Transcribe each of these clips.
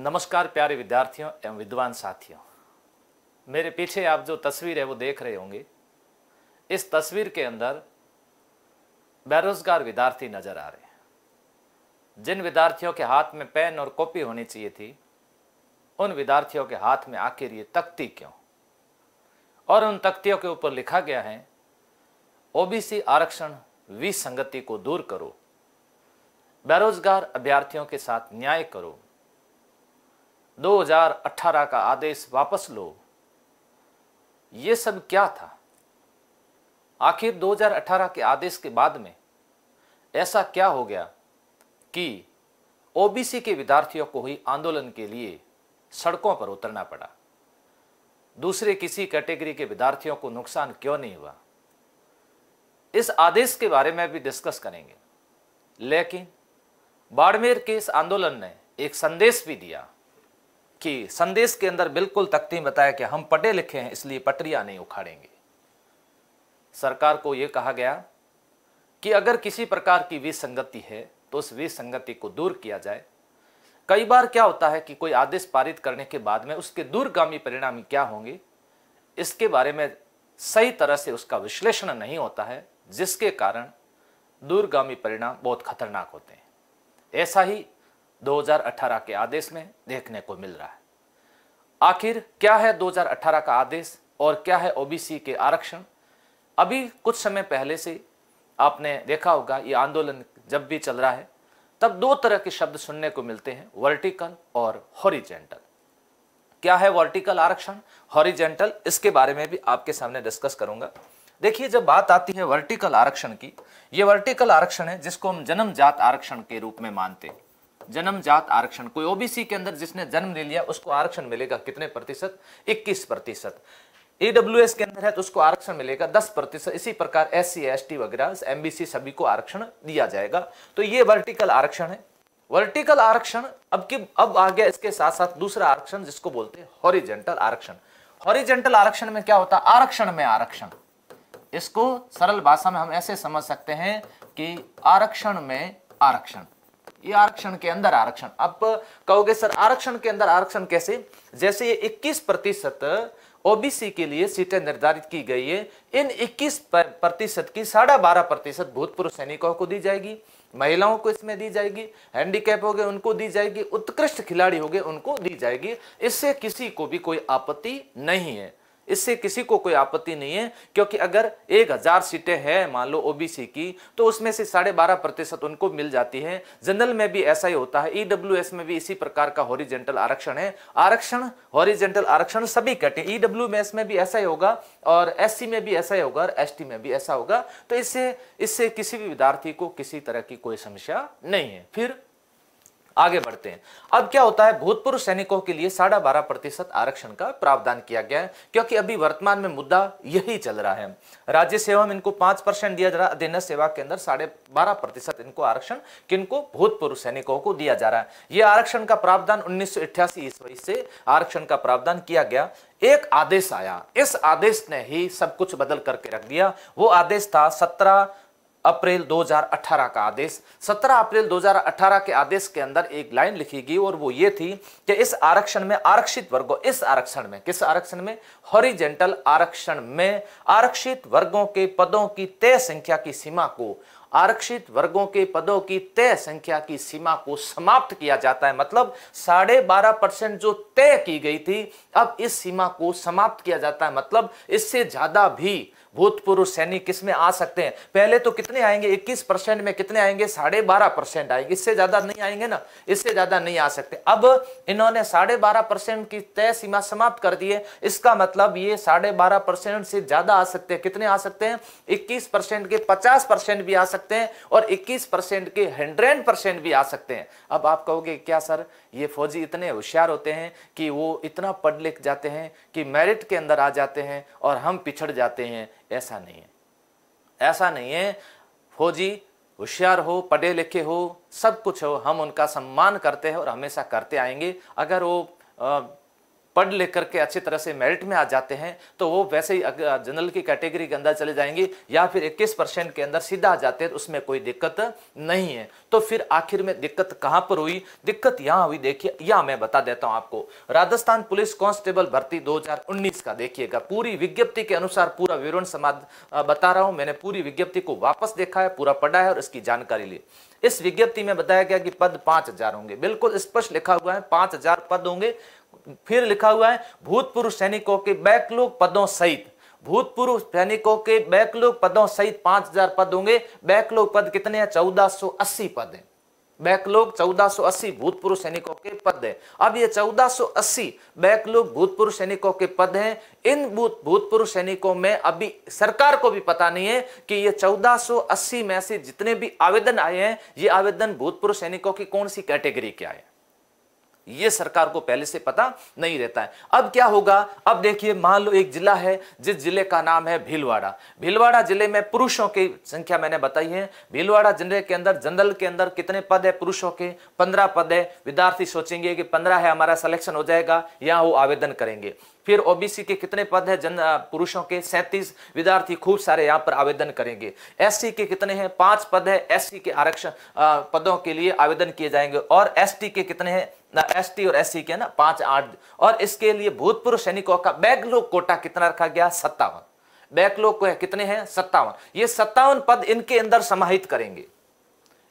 नमस्कार प्यारे विद्यार्थियों एवं विद्वान साथियों मेरे पीछे आप जो तस्वीर है वो देख रहे होंगे इस तस्वीर के अंदर बेरोजगार विद्यार्थी नज़र आ रहे हैं जिन विद्यार्थियों के हाथ में पेन और कॉपी होनी चाहिए थी उन विद्यार्थियों के हाथ में आखिर ये तख्ती क्यों और उन तख्तियों के ऊपर लिखा गया है ओबीसी आरक्षण विसंगति को दूर करो बेरोजगार अभ्यार्थियों के साथ न्याय करो 2018 का आदेश वापस लो ये सब क्या था आखिर 2018 के आदेश के बाद में ऐसा क्या हो गया कि ओबीसी के विद्यार्थियों को ही आंदोलन के लिए सड़कों पर उतरना पड़ा दूसरे किसी कैटेगरी के विद्यार्थियों को नुकसान क्यों नहीं हुआ इस आदेश के बारे में भी डिस्कस करेंगे लेकिन बाड़मेर के इस आंदोलन ने एक संदेश भी दिया कि संदेश के अंदर बिल्कुल तख्ती बताया कि हम पढ़े लिखे हैं इसलिए पटरिया नहीं उखाड़ेंगे सरकार को यह कहा गया कि अगर किसी प्रकार की विसंगति है तो उस विसंगति को दूर किया जाए कई बार क्या होता है कि कोई आदेश पारित करने के बाद में उसके दूरगामी परिणाम क्या होंगे इसके बारे में सही तरह से उसका विश्लेषण नहीं होता है जिसके कारण दूरगामी परिणाम बहुत खतरनाक होते हैं ऐसा ही 2018 के आदेश में देखने को मिल रहा है आखिर क्या है 2018 का आदेश और क्या है ओबीसी के आरक्षण अभी कुछ समय पहले से आपने देखा होगा ये आंदोलन जब भी चल रहा है तब दो तरह के शब्द सुनने को मिलते हैं वर्टिकल और हॉरिजेंटल क्या है वर्टिकल आरक्षण हॉरिजेंटल इसके बारे में भी आपके सामने डिस्कस करूंगा देखिए जब बात आती है वर्टिकल आरक्षण की ये वर्टिकल आरक्षण है जिसको हम जन्म जात आरक्षण के रूप में मानते हैं जन्मजात आरक्षण कोई ओबीसी के अंदर जिसने जन्म ले लिया उसको आरक्षण मिलेगा कितने प्रतिशत 21 प्रतिशत ईडब्ल्यू के अंदर है तो उसको आरक्षण मिलेगा दस प्रतिशत इसी प्रकार एस सी एस टी वगैरह एमबीसी सभी को आरक्षण दिया जाएगा तो ये वर्टिकल आरक्षण है वर्टिकल आरक्षण अब की अब आ गया इसके साथ साथ दूसरा आरक्षण जिसको बोलते हैं हॉरिजेंटल आरक्षण हॉरिजेंटल आरक्षण में क्या होता है आरक्षण में आरक्षण इसको सरल भाषा में हम ऐसे समझ सकते हैं कि आरक्षण में आरक्षण ये आरक्षण के अंदर आरक्षण अब कहोगे सर आरक्षण के अंदर आरक्षण कैसे जैसे ये 21 प्रतिशत ओबीसी के लिए सीटें निर्धारित की गई है इन 21 प्रतिशत की साढ़ा बारह प्रतिशत भूतपूर्व सैनिकों को दी जाएगी महिलाओं को इसमें दी जाएगी हैंडीकैप हो गए उनको दी जाएगी उत्कृष्ट खिलाड़ी हो गए उनको दी जाएगी इससे किसी को भी कोई आपत्ति नहीं है इससे किसी को कोई आपत्ति नहीं है क्योंकि अगर एक हजार सीटें हैं मान लो ओबीसी की तो उसमें से साढ़े बारह प्रतिशत उनको मिल जाती है जनरल में भी ऐसा ही होता है ईडब्ल्यू e में भी इसी प्रकार का हॉरिजेंटल आरक्षण है आरक्षण हॉरिजेंटल आरक्षण सभी कटे ईडब्ल्यू में में भी ऐसा ही होगा और एस में भी ऐसा ही होगा और एस में भी ऐसा होगा तो इससे इससे किसी भी विद्यार्थी को किसी तरह की कोई समस्या नहीं है फिर आगे बढ़ते हैं अब क्या होता है भूतपूर्व सैनिकों के लिए साढ़े बारह प्रतिशत आरक्षण का प्रावधान किया गया है क्योंकि अभी वर्तमान में मुद्दा यही चल रहा है राज्य सेवा में इनको पांच परसेंट दिया जा रहा है अधीन सेवा के अंदर साढ़े बारह प्रतिशत इनको आरक्षण किनको भूतपूर्व सैनिकों को दिया जा रहा है यह आरक्षण का प्रावधान उन्नीस सौ से आरक्षण का प्रावधान किया गया एक आदेश आया इस आदेश ने ही सब कुछ बदल करके रख दिया वो आदेश था सत्रह अप्रैल 2018 का आदेश 17 अप्रैल 2018 के आदेश के अंदर एक लाइन लिखी गई और वो ये थी कि इस आरक्षण में आरक्षित वर्गों इस आरक्षण में किस आरक्षण में हॉरिजेंटल आरक्षण में आरक्षित वर्गों के पदों की तय संख्या की सीमा को आरक्षित वर्गों के पदों की तय संख्या की सीमा को समाप्त किया जाता है मतलब साढ़े बारह परसेंट जो तय की गई थी अब इस सीमा को समाप्त किया जाता है मतलब इससे ज्यादा भी भूतपूर्व सैनिक किसमें आ सकते हैं पहले तो कितने आएंगे 21 परसेंट में कितने आएंगे साढ़े बारह परसेंट आएंगे इससे ज्यादा नहीं आएंगे ना इससे ज्यादा नहीं आ सकते अब इन्होंने साढ़े बारह परसेंट की तय सीमा समाप्त कर दी है इसका मतलब ये साढ़े बारह परसेंट से ज्यादा आ सकते हैं कितने आ सकते हैं इक्कीस परसेंट के पचास परसेंट भी आ सकते हैं और इक्कीस परसेंट के हंड्रेड परसेंट भी आ सकते हैं अब आप कहोगे क्या सर ये फौजी इतने होशियार होते हैं कि वो इतना पढ़ लिख जाते हैं कि मेरिट के अंदर आ जाते हैं और हम पिछड़ जाते हैं ऐसा नहीं है ऐसा नहीं है फौजी होशियार हो पढ़े लिखे हो सब कुछ हो हम उनका सम्मान करते हैं और हमेशा करते आएंगे अगर वो पढ़ लिख करके अच्छी तरह से मेरिट में आ जाते हैं तो वो वैसे ही जनरल की कैटेगरी के अंदर चले जाएंगे या फिर इक्कीस परसेंट के अंदर सीधा आ जाते हैं तो उसमें कोई दिक्कत नहीं है तो फिर आखिर में दिक्कत कहाँ पर हुई दिक्कत यहाँ हुई देखिए या मैं बता देता हूँ आपको राजस्थान पुलिस कांस्टेबल भर्ती दो का देखिएगा पूरी विज्ञप्ति के अनुसार पूरा विवरण समाज बता रहा हूँ मैंने पूरी विज्ञप्ति को वापस देखा है पूरा पढ़ा है और इसकी जानकारी ली इस विज्ञप्ति में बताया गया कि पद पांच हजार होंगे बिल्कुल स्पष्ट लिखा हुआ है पांच हजार पद होंगे फिर लिखा हुआ है भूतपूर्व सैनिकों के बैकलोक पदों सहित भूतपूर्व सैनिकों के बैकलोक पदों सहित 5000 पद होंगे बैकलोक पद कितने हैं 1480 पद हैं सो 1480 भूतपूर्व सैनिकों के पद हैं अब ये 1480 बैकलोक भूतपूर्व सैनिकों के पद हैं इन भूतपूर्व सैनिकों में अभी सरकार को भी पता नहीं है कि ये 1480 में से जितने भी आवेदन आए हैं ये आवेदन भूतपूर्व सैनिकों की कौन सी कैटेगरी के आए हैं ये सरकार को पहले से पता नहीं रहता है अब क्या होगा अब देखिए मान लो एक जिला है जिस जिले का नाम है भीलवाड़ा भीलवाड़ा जिले में पुरुषों की संख्या मैंने बताई है भीलवाड़ा जिले के अंदर जनरल के अंदर कितने पद है पुरुषों के पंद्रह पद है विद्यार्थी सोचेंगे कि पंद्रह है हमारा सिलेक्शन हो जाएगा या वो आवेदन करेंगे फिर ओबीसी के कितने पद है जन पुरुषों के सैंतीस विद्यार्थी खूब सारे यहाँ पर आवेदन करेंगे एससी के कितने हैं पांच पद है एससी के आरक्षण पदों के लिए आवेदन किए जाएंगे और एसटी के कितने हैं एस टी और एस सी e के ना पांच आठ और इसके लिए भूतपूर्व सैनिकों का बैकलॉग कोटा कितना रखा गया सत्तावन बैकलॉग कितने हैं सत्तावन ये सत्तावन पद इनके अंदर समाहित करेंगे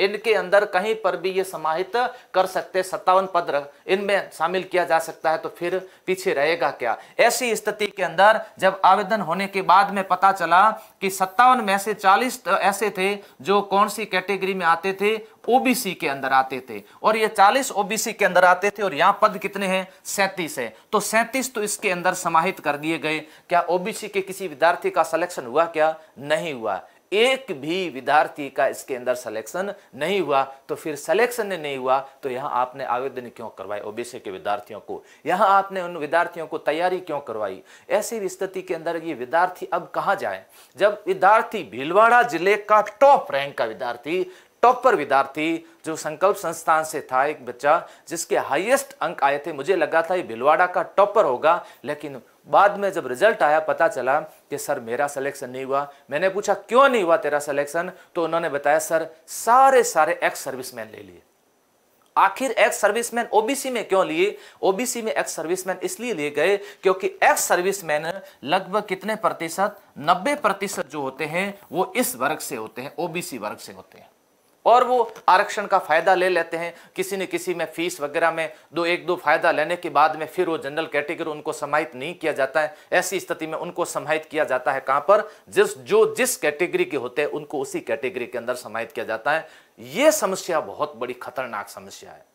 इनके अंदर कहीं पर भी ये समाहित कर सकते सत्तावन पद इनमें शामिल किया जा सकता है तो फिर पीछे रहेगा क्या ऐसी स्थिति के अंदर जब आवेदन होने के बाद में पता चला कि सत्तावन में से चालीस ऐसे थे जो कौन सी कैटेगरी में आते थे ओबीसी के अंदर आते थे और ये 40 ओबीसी के अंदर आते थे और यहाँ पद कितने हैं सैंतीस है तो सैंतीस तो इसके अंदर समाहित कर दिए गए क्या ओबीसी के किसी विद्यार्थी का सिलेक्शन हुआ क्या नहीं हुआ एक भी विद्यार्थी का इसके अंदर सिलेक्शन नहीं हुआ तो फिर सिलेक्शन नहीं हुआ तो यहां आपने आवेदन क्यों करवाए ओबीसी के विद्यार्थियों को यहां आपने उन विद्यार्थियों को तैयारी क्यों करवाई ऐसी स्थिति के अंदर ये विद्यार्थी अब कहा जाए जब विद्यार्थी भीलवाड़ा जिले का टॉप रैंक का विद्यार्थी टॉपर विद्यार्थी जो संकल्प संस्थान से था एक बच्चा जिसके हाईएस्ट अंक आए थे मुझे लगा था ये भिलवाड़ा का टॉपर होगा लेकिन बाद में जब रिजल्ट आया पता चला कि सर मेरा सिलेक्शन नहीं हुआ मैंने पूछा क्यों नहीं हुआ तेरा सिलेक्शन तो उन्होंने बताया सर सारे सारे एक्स सर्विसमैन ले लिए आखिर एक्स सर्विसमैन ओबीसी में क्यों लिए ओबीसी में एक्स सर्विसमैन इसलिए लिए गए क्योंकि एक्स सर्विसमैन लगभग कितने प्रतिशत नब्बे प्रतिशत जो होते हैं वो इस वर्ग से होते हैं ओबीसी वर्ग से होते हैं और वो आरक्षण का फ़ायदा ले लेते हैं किसी न किसी में फीस वगैरह में दो एक दो फ़ायदा लेने के बाद में फिर वो जनरल कैटेगरी उनको समाहित नहीं किया जाता है ऐसी स्थिति में उनको समाहित किया जाता है कहां पर जिस जो जिस कैटेगरी के होते हैं उनको उसी कैटेगरी के अंदर समाहित किया जाता है ये समस्या बहुत बड़ी खतरनाक समस्या है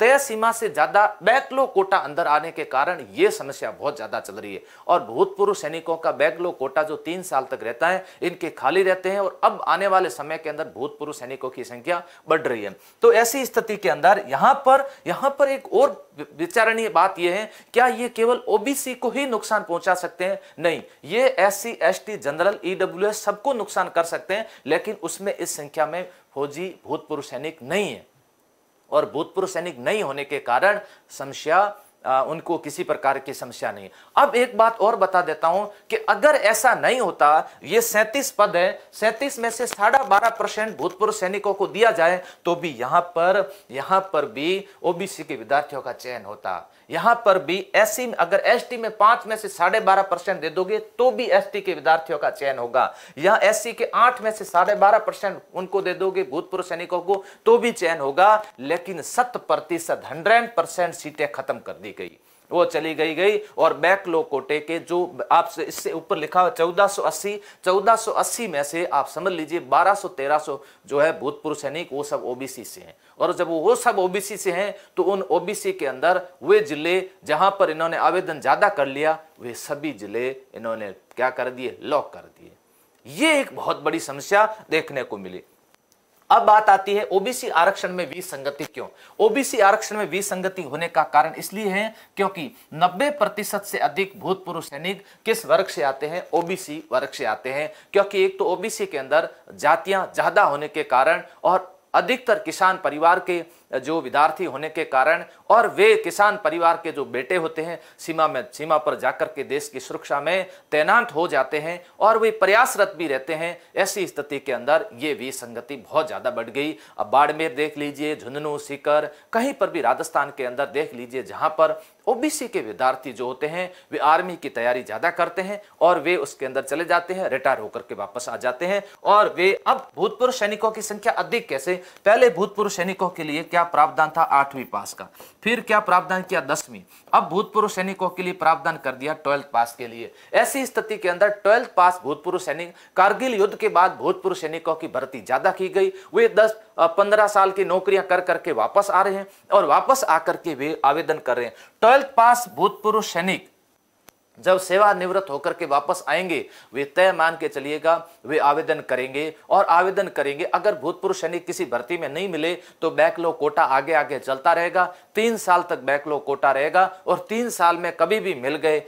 तय सीमा से ज्यादा बैकलो कोटा अंदर आने के कारण ये समस्या बहुत ज्यादा चल रही है और भूतपूर्व सैनिकों का बैकलो कोटा जो तीन साल तक रहता है इनके खाली रहते हैं और अब आने वाले समय के अंदर भूतपूर्व सैनिकों की संख्या बढ़ रही है तो ऐसी स्थिति के अंदर यहां पर यहां पर एक और विचारणीय बात यह है क्या ये केवल ओबीसी को ही नुकसान पहुंचा सकते हैं नहीं ये S C S T general EW सबको नुकसान कर सकते हैं लेकिन उसमें इस संख्या में फौजी भूतपूर्व सैनिक नहीं है और भूतपूर्व सैनिक नहीं होने के कारण शमशा आ, उनको किसी प्रकार की समस्या नहीं अब एक बात और बता देता हूं कि अगर ऐसा नहीं होता ये सैतीस पद है सैंतीस में से साढ़ा बारह परसेंट भूतपूर्व सैनिकों को दिया जाए तो भी यहां पर यहां पर भी ओबीसी के विद्यार्थियों का चयन होता यहां पर भी एस अगर एस में पांच में से साढ़े बारह परसेंट दे दोगे तो भी एस के विद्यार्थियों का चयन होगा यहां एस के आठ में से साढ़े बारह परसेंट उनको दे दोगे भूतपूर्व सैनिकों को तो भी चयन होगा लेकिन शत प्रतिशत हंड्रेड परसेंट सीटें खत्म कर दी दी गई वो चली गई गई और बैकलो कोटे के जो आपसे इससे ऊपर लिखा हुआ चौदह चौदह अस्सी 1480 अस्सी में से आप समझ लीजिए बारह तेरह 1300 जो है भूतपूर्व सैनिक वो सब ओबीसी से हैं और जब वो सब ओबीसी से हैं तो उन ओबीसी के अंदर वे जिले जहां पर इन्होंने आवेदन ज़्यादा कर लिया वे सभी जिले इन्होंने क्या कर दिए लॉक कर दिए ये एक बहुत बड़ी समस्या देखने को मिली अब बात आती है ओबीसी आरक्षण में विसंगति क्यों ओबीसी आरक्षण में विसंगति होने का कारण इसलिए है क्योंकि 90 प्रतिशत से अधिक भूतपूर्व सैनिक किस वर्ग से आते हैं ओबीसी वर्ग से आते हैं क्योंकि एक तो ओबीसी के अंदर जातियां ज्यादा होने के कारण और अधिकतर किसान परिवार के जो विद्यार्थी होने के कारण और वे किसान परिवार के जो बेटे होते हैं सीमा में सीमा पर जाकर के देश की सुरक्षा में तैनात हो जाते हैं और वे प्रयासरत भी रहते हैं ऐसी स्थिति के अंदर ये विसंगति बहुत ज़्यादा बढ़ गई अब बाड़मेर देख लीजिए झुंझुनू सीकर कहीं पर भी राजस्थान के अंदर देख लीजिए जहाँ पर ओबीसी के विद्यार्थी जो होते हैं वे आर्मी की तैयारी ज़्यादा करते हैं और वे उसके अंदर चले जाते हैं रिटायर होकर के वापस आ जाते हैं और वे अब भूतपूर्व सैनिकों की संख्या अधिक कैसे पहले भूतपूर्व सैनिकों के लिए क्या प्रावधान था आठवीं पास का फिर क्या प्रावधान किया दसवीं अब भूतपूर्व सैनिकों के लिए प्रावधान कर दिया ट्वेल्थ पास के लिए ऐसी स्थिति के अंदर ट्वेल्थ पास भूतपूर्व सैनिक कारगिल युद्ध के बाद भूतपूर्व सैनिकों की भर्ती ज़्यादा की गई वे दस पंद्रह साल की नौकरियां कर करके वापस आ रहे हैं और वापस आकर के वे आवेदन कर रहे हैं ट्वेल्थ पास भूतपूर्व सैनिक जब निवृत्त होकर के वापस आएंगे वे तय मान के चलिएगा वे आवेदन करेंगे और आवेदन करेंगे अगर भूतपूर्व सैनिक किसी भर्ती में नहीं मिले तो बैकलो कोटा आगे आगे चलता रहेगा तीन साल तक बैकलो कोटा रहेगा और तीन साल में कभी भी मिल गए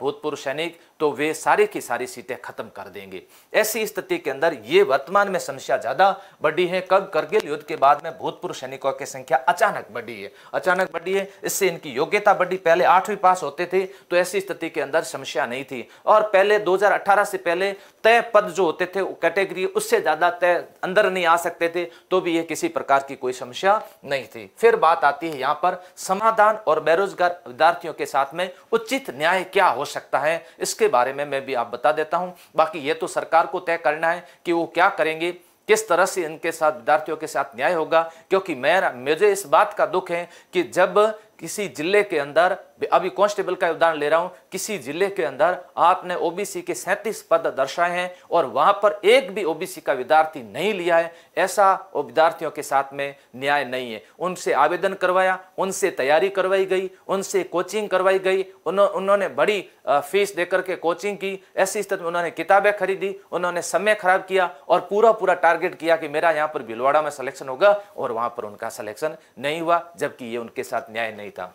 भूतपूर्व सैनिक तो वे सारे की सारी सीटें खत्म कर देंगे ऐसी स्थिति के अंदर ये वर्तमान में समस्या ज्यादा बढ़ी है कब करगिल युद्ध के बाद में भूतपूर्व सैनिकों की संख्या अचानक बढ़ी है अचानक बढ़ी है इससे इनकी योग्यता बढ़ी पहले आठवीं पास होते थे तो ऐसी स्थिति के अंदर समस्या नहीं थी और पहले दो से पहले तय पद जो होते थे कैटेगरी उससे ज्यादा तय अंदर नहीं आ सकते थे तो भी यह किसी प्रकार की कोई समस्या नहीं थी फिर बात आती है यहाँ पर समाधान और बेरोजगार विद्यार्थियों के साथ में उचित न्याय क्या हो सकता है इसके बारे में मैं भी आप बता देता हूं बाकी ये तो सरकार को तय करना है कि वो क्या करेंगे किस तरह से इनके साथ विद्यार्थियों के साथ न्याय होगा क्योंकि मैं मुझे इस बात का दुख है कि जब किसी जिले के अंदर अभी कांस्टेबल का उदाहरण ले रहा हूं किसी जिले के अंदर आपने ओबीसी के सैंतीस पद दर्शाए हैं और वहां पर एक भी ओबीसी का विद्यार्थी नहीं लिया है ऐसा विद्यार्थियों के साथ में न्याय नहीं है उनसे आवेदन करवाया उनसे तैयारी करवाई गई उनसे कोचिंग करवाई गई उन्हों, उन्होंने बड़ी फीस देकर के कोचिंग की ऐसी स्थिति में उन्होंने किताबें खरीदी उन्होंने समय खराब किया और पूरा पूरा टारगेट किया कि मेरा यहाँ पर भिलवाड़ा में सलेक्शन होगा और वहां पर उनका सलेक्शन नहीं हुआ जबकि ये उनके साथ न्याय नहीं hitam.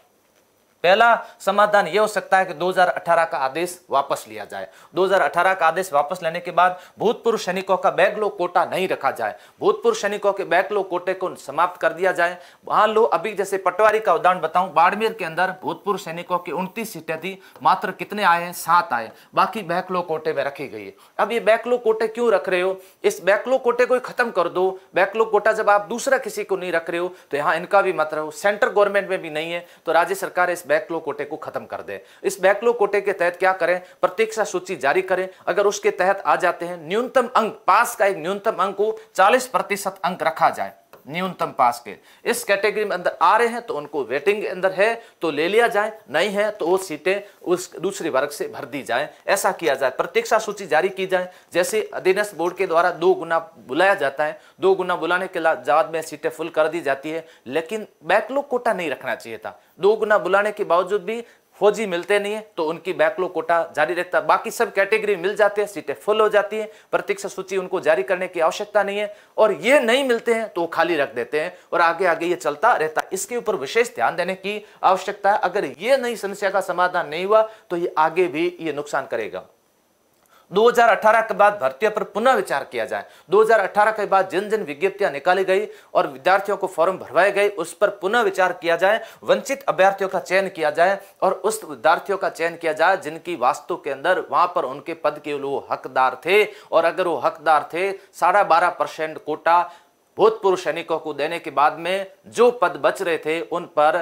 पहला समाधान यह हो सकता है कि 2018 का आदेश वापस लिया जाए 2018 का आदेश वापस लेने के बाद भूतपूर्व सैनिकों का बैकलो कोटा नहीं रखा जाए भूतपूर्व सैनिकों के बैकलो कोटे को समाप्त कर दिया जाए वहां लो अभी जैसे पटवारी का उदाहरण बताऊं बाड़मेर के अंदर भूतपूर्व सैनिकों की उनतीस सीटें थी मात्र कितने आए हैं सात आए बाकी बैकलो कोटे में रखी गई है अब ये बैकलो कोटे क्यों रख रहे हो इस बैकलो कोटे को खत्म कर दो बैकलो कोटा जब आप दूसरा किसी को नहीं रख रहे हो तो यहां इनका भी मत रहो सेंट्रल गवर्नमेंट में भी नहीं है तो राज्य सरकार इस बैकलॉग कोटे को खत्म कर दें इस बैकलॉग कोटे के तहत क्या करें प्रतीक्षा सूची जारी करें अगर उसके तहत आ जाते हैं न्यूनतम अंक पास का एक न्यूनतम अंक को चालीस प्रतिशत अंक रखा जाए न्यूनतम पास के इस कैटेगरी में अंदर आ रहे हैं तो उनको वेटिंग अंदर है तो ले लिया जाए नहीं है तो वो सीटें उस दूसरे वर्ग से भर दी जाए ऐसा किया जाए प्रतीक्षा सूची जारी की जाए जैसे अधीनस्थ बोर्ड के द्वारा दो गुना बुलाया जाता है दो गुना बुलाने के बाद में सीटें फुल कर दी जाती है लेकिन बैकलॉग कोटा नहीं रखना चाहिए था दो गुना बुलाने के बावजूद भी फौजी मिलते नहीं है तो उनकी बैकलॉग कोटा जारी रहता है बाकी सब कैटेगरी मिल जाते हैं सीटें फुल हो जाती हैं प्रतीक्षा सूची उनको जारी करने की आवश्यकता नहीं है और ये नहीं मिलते हैं तो वो खाली रख देते हैं और आगे आगे ये चलता रहता है इसके ऊपर विशेष ध्यान देने की आवश्यकता है अगर ये नई समस्या का समाधान नहीं हुआ तो ये आगे भी ये नुकसान करेगा 2018 के बाद भर्तियों पर पुनः विचार किया जाए 2018 के बाद जिन जिन विज्ञप्तियां निकाली गई और विद्यार्थियों को फॉर्म भरवाए गए उस पर पुनः विचार किया जाए वंचित अभ्यर्थियों का चयन किया जाए और उस विद्यार्थियों का चयन किया जाए जिनकी वास्तु के अंदर वहां पर उनके पद के वो हकदार थे और अगर वो हकदार थे साढ़े कोटा भूतपूर्व सैनिकों को देने के बाद में जो पद बच रहे थे उन पर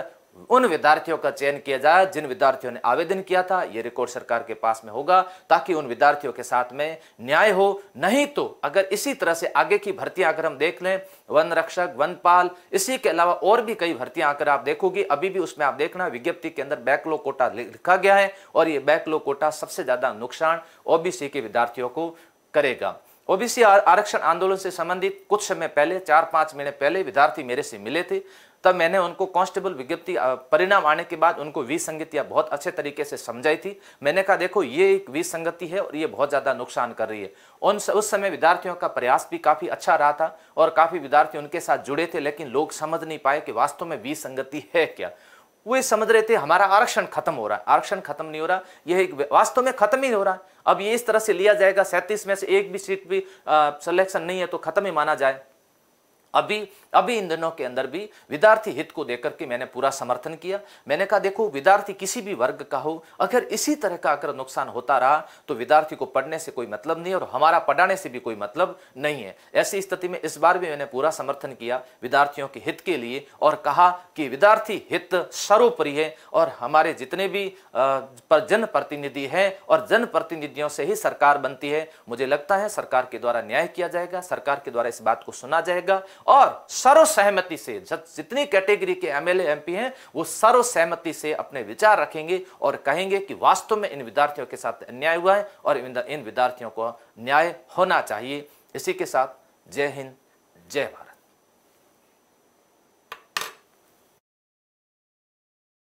उन विद्यार्थियों का चयन किया जाए जिन विद्यार्थियों ने आवेदन किया था यह रिकॉर्ड सरकार के पास में होगा ताकि उन विद्यार्थियों के साथ में न्याय हो नहीं तो अगर इसी तरह से आगे की भर्तियां अगर हम देख लें वन रक्षक पाल इसी के अलावा और भी कई भर्तियां आकर आप देखोगे अभी भी उसमें आप देखना विज्ञप्ति के अंदर बैकलो कोटा लिखा गया है और ये बैकलो कोटा सबसे ज्यादा नुकसान ओबीसी के विद्यार्थियों को करेगा ओबीसी आरक्षण आंदोलन से संबंधित कुछ समय पहले चार पांच महीने पहले विद्यार्थी मेरे से मिले थे तब मैंने उनको कांस्टेबल विज्ञप्ति परिणाम आने के बाद उनको विसंगतियाँ बहुत अच्छे तरीके से समझाई थी मैंने कहा देखो ये एक विसंगति है और ये बहुत ज़्यादा नुकसान कर रही है उन उस समय विद्यार्थियों का प्रयास भी काफ़ी अच्छा रहा था और काफ़ी विद्यार्थी उनके साथ जुड़े थे लेकिन लोग समझ नहीं पाए कि वास्तव में विसंगति है क्या वे समझ रहे थे हमारा आरक्षण खत्म हो रहा है आरक्षण खत्म नहीं हो रहा यह एक वास्तव में खत्म ही हो रहा है अब ये इस तरह से लिया जाएगा सैंतीस में से एक भी सीट भी सिलेक्शन नहीं है तो खत्म ही माना जाए अभी अभी इन दिनों के अंदर भी विद्यार्थी हित को देकर के मैंने पूरा समर्थन किया मैंने कहा देखो विद्यार्थी किसी भी वर्ग का हो अगर इसी तरह का अगर नुकसान होता रहा तो विद्यार्थी को पढ़ने से कोई मतलब नहीं और हमारा पढ़ाने से भी कोई मतलब नहीं है ऐसी स्थिति में इस बार भी मैंने पूरा समर्थन किया विद्यार्थियों के हित के लिए और कहा कि विद्यार्थी हित सर्वोपरि है और हमारे जितने भी जनप्रतिनिधि हैं और जनप्रतिनिधियों से ही सरकार बनती है मुझे लगता है सरकार के द्वारा न्याय किया जाएगा सरकार के द्वारा इस बात को सुना जाएगा और सर्वसहमति से जितनी कैटेगरी के एमएलए एमपी हैं वो सर्वसहमति से अपने विचार रखेंगे और कहेंगे कि वास्तव में इन विद्यार्थियों के साथ अन्याय हुआ है और इन विद्यार्थियों को न्याय होना चाहिए इसी के साथ जय हिंद जय भारत